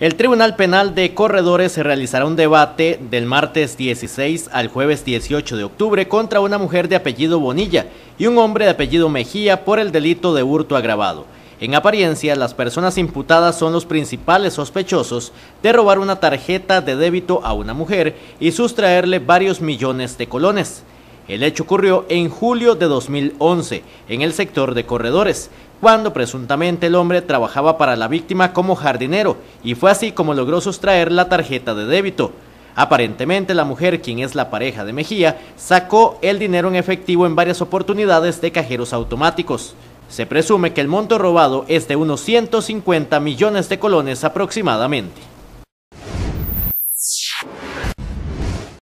El Tribunal Penal de Corredores se realizará un debate del martes 16 al jueves 18 de octubre contra una mujer de apellido Bonilla y un hombre de apellido Mejía por el delito de hurto agravado. En apariencia, las personas imputadas son los principales sospechosos de robar una tarjeta de débito a una mujer y sustraerle varios millones de colones. El hecho ocurrió en julio de 2011, en el sector de corredores, cuando presuntamente el hombre trabajaba para la víctima como jardinero, y fue así como logró sustraer la tarjeta de débito. Aparentemente la mujer, quien es la pareja de Mejía, sacó el dinero en efectivo en varias oportunidades de cajeros automáticos. Se presume que el monto robado es de unos 150 millones de colones aproximadamente.